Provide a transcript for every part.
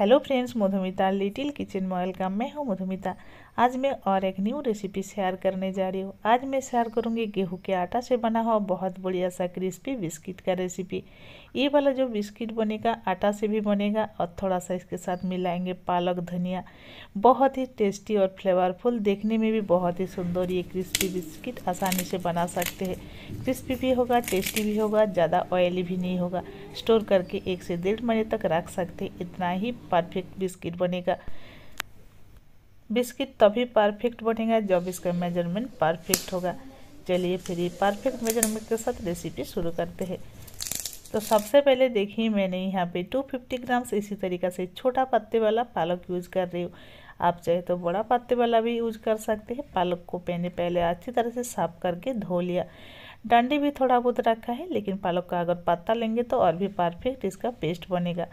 hello friends Madhumita little kitchen में welcome मैं हूँ मधुमिता आज मैं और एक न्यू रेसिपी शेयर करने जा रही हूँ आज मैं शेयर करूँगी गेहूं के आटा से बना हुआ बहुत बढ़िया सा क्रिस्पी बिस्किट का रेसिपी ये वाला जो बिस्किट बनेगा आटा से भी बनेगा और थोड़ा सा इसके साथ मिलाएंगे पालक धनिया बहुत ही टेस्टी और फ्लेवरफुल देखने में भी बहुत ही सुंदर ये क्रिस्पी बिस्किट आसानी से बना सकते हैं क्रिस्पी भी होगा टेस्टी भी होगा ज़्यादा ऑयली भी नहीं होगा स्टोर करके एक से डेढ़ महीने तक रख सकते इतना ही परफेक्ट बिस्किट बनेगा बिस्किट तभी परफेक्ट बनेगा जब इसका मेजरमेंट परफेक्ट होगा चलिए फिर ये परफेक्ट मेजरमेंट के साथ रेसिपी शुरू करते हैं तो सबसे पहले देखिए मैंने यहाँ पे 250 ग्राम्स इसी तरीका से छोटा पत्ते वाला पालक यूज़ कर रही हूँ आप चाहे तो बड़ा पत्ते वाला भी यूज कर सकते हैं पालक को मैंने पहले अच्छी तरह से साफ करके धो लिया डंडी भी थोड़ा बहुत रखा है लेकिन पालक का अगर पत्ता लेंगे तो और भी परफेक्ट इसका पेस्ट बनेगा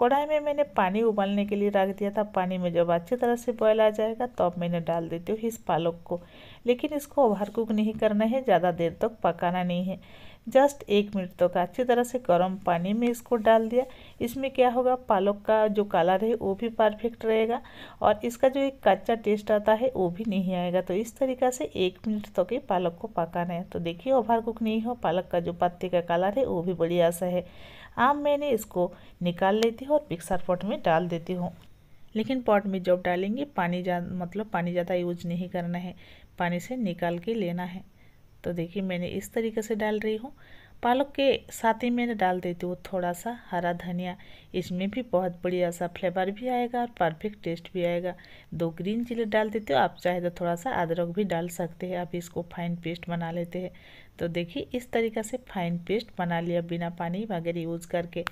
कढ़ाई में मैंने पानी उबालने के लिए रख दिया था पानी में जब अच्छी तरह से बॉयल आ जाएगा तब तो मैंने डाल देती हूँ इस पालक को लेकिन इसको ओवर कुक नहीं करना है ज़्यादा देर तक तो पकाना नहीं है जस्ट एक मिनट तक तो अच्छी तरह से गर्म पानी में इसको डाल दिया इसमें क्या होगा पालक का जो कलर है वो भी परफेक्ट रहेगा और इसका जो एक कच्चा टेस्ट आता है वो भी नहीं आएगा तो इस तरीका से एक मिनट तक तो ही पालक को पकाना है तो देखिए ओवर कुक नहीं हो पालक का जो पत्ते का कलर है वो भी बढ़िया सा है आम मैंने इसको निकाल लेती हूँ और मिक्सर पॉट में डाल देती हूँ लेकिन पॉट में जब डालेंगे पानी जा मतलब पानी ज़्यादा यूज नहीं करना है पानी से निकाल के लेना है तो देखिए मैंने इस तरीके से डाल रही हूँ पालक के साथ ही मैंने डाल देती हूँ थोड़ा सा हरा धनिया इसमें भी बहुत बढ़िया सा फ्लेवर भी आएगा और परफेक्ट टेस्ट भी आएगा दो ग्रीन चिली डाल देती हूँ आप चाहे तो थोड़ा सा अदरक भी डाल सकते हैं आप इसको फाइन पेस्ट बना लेते हैं तो देखिए इस तरीक़ा से फाइन पेस्ट बना लिया बिना पानी वगैरह यूज़ करके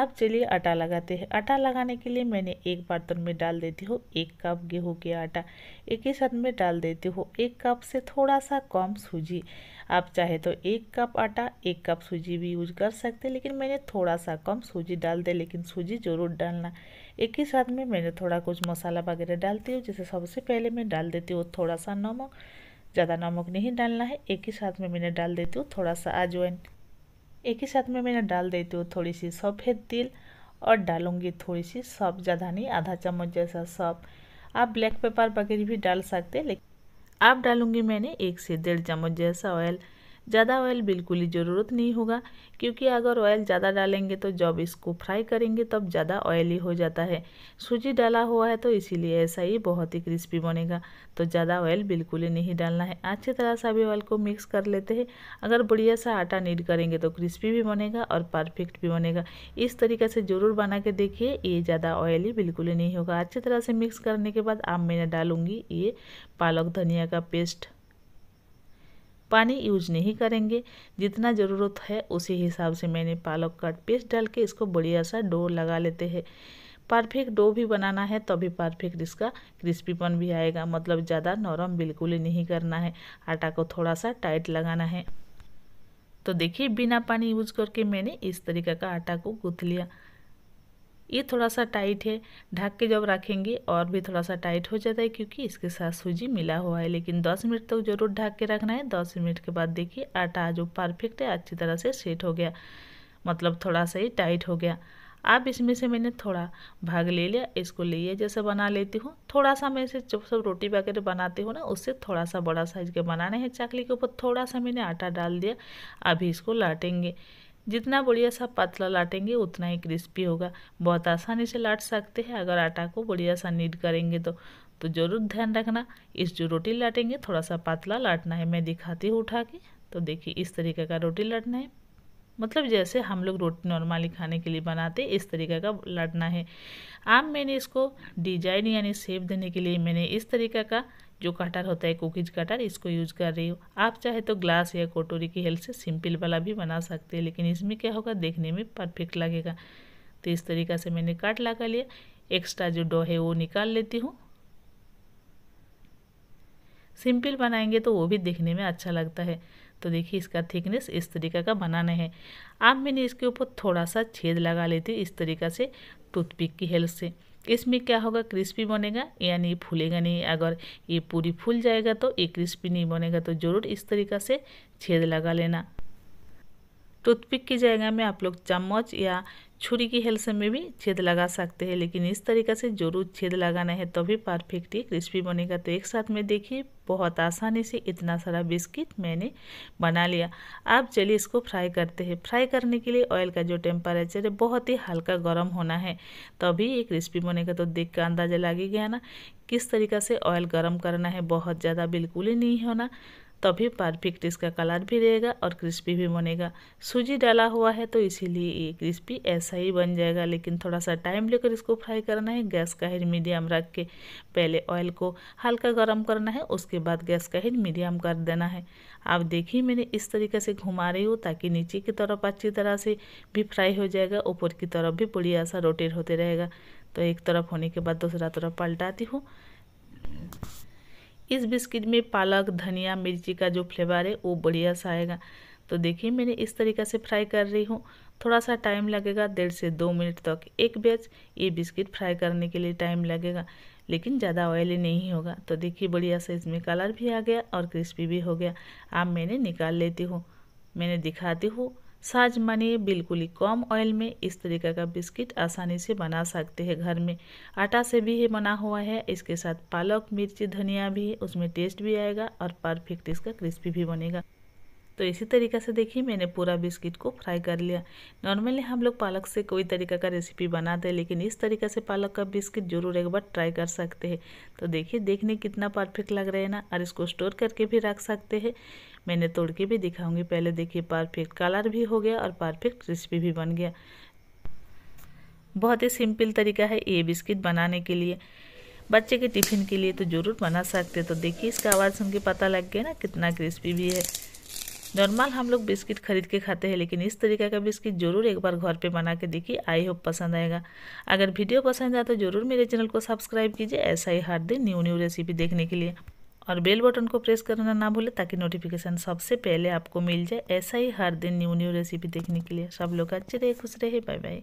अब चलिए आटा लगाते हैं आटा लगाने के लिए मैंने एक बर्तन में डाल देती हूँ एक कप गेहूँ के आटा एक ही साथ में डाल देती हूँ एक कप से थोड़ा सा कम सूजी आप चाहे तो एक कप आटा एक कप सूजी भी यूज कर सकते लेकिन मैंने थोड़ा सा कम सूजी डाल दे लेकिन सूजी ज़रूर डालना एक ही साथ में मैंने थोड़ा कुछ मसाला वगैरह डालती हूँ जैसे सबसे पहले मैं डाल देती हूँ थोड़ा सा नमक ज़्यादा नमक नहीं डालना है एक ही साथ में मैंने डाल देती हूँ थोड़ा सा अजवाइन एक ही साथ में मैंने डाल देती हूँ थोड़ी सी सफ़ेद तिल और डालूंगी थोड़ी सी सब ज़्यादा नहीं आधा चम्मच जैसा सब आप ब्लैक पेपर वगैरह भी डाल सकते लेकिन आप डालूँगी मैंने एक से डेढ़ चम्मच जैसा ऑयल ज़्यादा ऑयल बिल्कुल ही ज़रूरत नहीं होगा क्योंकि अगर ऑयल ज़्यादा डालेंगे तो जब इसको फ्राई करेंगे तब ज़्यादा ऑयली हो जाता है सूजी डाला हुआ है तो इसीलिए ऐसा ही बहुत ही क्रिस्पी बनेगा तो ज़्यादा ऑयल बिल्कुल ही नहीं डालना है अच्छी तरह सभी ऑयल को मिक्स कर लेते हैं अगर बढ़िया सा आटा नीड करेंगे तो क्रिस्पी भी बनेगा और परफेक्ट भी बनेगा इस तरीके से ज़रूर बना के देखिए ये ज़्यादा ऑयली बिल्कुल ही नहीं होगा अच्छी तरह से मिक्स करने के बाद अब मैं डालूँगी ये पालक धनिया का पेस्ट पानी यूज नहीं करेंगे जितना ज़रूरत है उसी हिसाब से मैंने पालक का पेस्ट डाल के इसको बढ़िया सा डो लगा लेते हैं परफेक्ट डो भी बनाना है तभी परफेक्ट इसका क्रिस्पीपन भी आएगा मतलब ज़्यादा नरम बिल्कुल ही नहीं करना है आटा को थोड़ा सा टाइट लगाना है तो देखिए बिना पानी यूज करके मैंने इस तरीका का आटा को गूँथ लिया ये थोड़ा सा टाइट है ढक के जब रखेंगे और भी थोड़ा सा टाइट हो जाता है क्योंकि इसके साथ सूजी मिला हुआ है लेकिन 10 मिनट तक तो ज़रूर ढक के रखना है 10 मिनट के बाद देखिए आटा जो परफेक्ट है अच्छी तरह से सेट हो गया मतलब थोड़ा सा ही टाइट हो गया अब इसमें से मैंने थोड़ा भाग ले लिया इसको लिया जैसे बना लेती हूँ थोड़ा सा मैं इसे जब सब रोटी वगैरह बनाती हूँ ना उससे थोड़ा सा बड़ा साइज के बनाना है चाकली के ऊपर थोड़ा सा मैंने आटा डाल दिया अभी इसको लाटेंगे जितना बढ़िया सा पतला लाटेंगे उतना ही क्रिस्पी होगा बहुत आसानी से लाट सकते हैं अगर आटा को बढ़िया सा नीड करेंगे तो तो ज़रूर ध्यान रखना इस जो रोटी लाटेंगे थोड़ा सा पतला लाटना है मैं दिखाती हूँ उठा के तो देखिए इस तरीके का रोटी लाटना है मतलब जैसे हम लोग रोटी नॉर्मली खाने के लिए बनाते इस तरीके का लाटना है आम मैंने इसको डिजाइन यानी सेप देने के लिए मैंने इस तरीके का जो कटर होता है कुकीज़ कटर इसको यूज़ कर रही हो आप चाहे तो ग्लास या कटोरी की हेल्प से सिंपल वाला भी बना सकते हैं लेकिन इसमें क्या होगा देखने में परफेक्ट लगेगा तो इस तरीका से मैंने काट लगा लिया एक्स्ट्रा जो डो है वो निकाल लेती हूँ सिंपल बनाएंगे तो वो भी देखने में अच्छा लगता है तो देखिए इसका थिकनेस इस तरीका का बनाना है अब मैंने इसके ऊपर थोड़ा सा छेद लगा लेती हूँ इस तरीका से टूथपिक की हेल्प से इसमें क्या होगा क्रिस्पी बनेगा यानी फूलेगा नहीं अगर ये पूरी फूल जाएगा तो ये क्रिस्पी नहीं बनेगा तो ज़रूर इस तरीका से छेद लगा लेना टूथपिक की जगह में आप लोग चम्मच या छुरी की हेल्प से में भी छेद लगा सकते हैं लेकिन इस तरीके से जरूर छेद लगाना है तभी तो ही क्रिस्पी बनेगा तो एक साथ में देखिए बहुत आसानी से इतना सारा बिस्किट मैंने बना लिया अब चलिए इसको फ्राई करते हैं फ्राई करने के लिए ऑयल का जो टेम्परेचर है बहुत ही हल्का गर्म होना है तभी तो ये क्रिस्पी बनेगा तो देख का अंदाज़ा लगे गया ना किस तरीका से ऑयल गर्म करना है बहुत ज़्यादा बिल्कुल ही नहीं होना तभी परफेक्ट इसका कलर भी रहेगा और क्रिस्पी भी बनेगा सूजी डाला हुआ है तो इसीलिए ये क्रिस्पी ऐसा ही बन जाएगा लेकिन थोड़ा सा टाइम लेकर इसको फ्राई करना है गैस का हीट मीडियम रख के पहले ऑयल को हल्का गर्म करना है उसके बाद गैस का हीट मीडियम कर देना है आप देखिए मैंने इस तरीके से घुमा रही हूँ ताकि नीचे की तरफ अच्छी तरह से भी फ्राई हो जाएगा ऊपर की तरफ भी पूरी ऐसा रोटेट होते रहेगा तो एक तरफ होने के बाद दूसरा तरफ पलटाती हूँ इस बिस्किट में पालक धनिया मिर्ची का जो फ्लेवर है वो बढ़िया सा आएगा तो देखिए मैंने इस तरीका से फ्राई कर रही हूँ थोड़ा सा टाइम लगेगा डेढ़ से दो मिनट तक एक बैच ये बिस्किट फ्राई करने के लिए टाइम लगेगा लेकिन ज़्यादा ऑयली नहीं होगा तो देखिए बढ़िया सा इसमें कलर भी आ गया और क्रिस्पी भी हो गया अब मैंने निकाल लेती हूँ मैंने दिखाती हूँ साज मने बिल्कुल ही कम ऑयल में इस तरीके का बिस्किट आसानी से बना सकते हैं घर में आटा से भी ये बना हुआ है इसके साथ पालक मिर्ची धनिया भी उसमें टेस्ट भी आएगा और परफेक्ट इसका क्रिस्पी भी बनेगा तो इसी तरीका से देखिए मैंने पूरा बिस्किट को फ्राई कर लिया नॉर्मली हम लोग पालक से कोई तरीका का रेसिपी बनाते हैं लेकिन इस तरीके से पालक का बिस्किट जरूर एक बार ट्राई कर सकते हैं तो देखिए देखने कितना परफेक्ट लग रहा है ना और इसको स्टोर करके भी रख सकते हैं मैंने तोड़ के भी दिखाऊंगी पहले देखिए परफेक्ट कलर भी हो गया और परफेक्ट रेसिपी भी बन गया बहुत ही सिंपल तरीका है ये बिस्किट बनाने के लिए बच्चे के टिफ़िन के लिए तो ज़रूर बना सकते तो देखिए इसका आवाज़ सुन के पता लग गया ना कितना क्रिस्पी भी है नॉर्मल हम लोग बिस्किट खरीद के खाते हैं लेकिन इस तरीके का बिस्किट ज़रूर एक बार घर पे बना के देखिए आई होप पसंद आएगा अगर वीडियो पसंद आए तो ज़रूर मेरे चैनल को सब्सक्राइब कीजिए ऐसा ही हर दिन न्यू न्यू रेसिपी देखने के लिए और बेल बटन को प्रेस करना ना भूले ताकि नोटिफिकेशन सबसे पहले आपको मिल जाए ऐसा ही हर दिन न्यू न्यू रेसिपी देखने के लिए सब लोग अच्छे रहे खुश रहे बाय बाय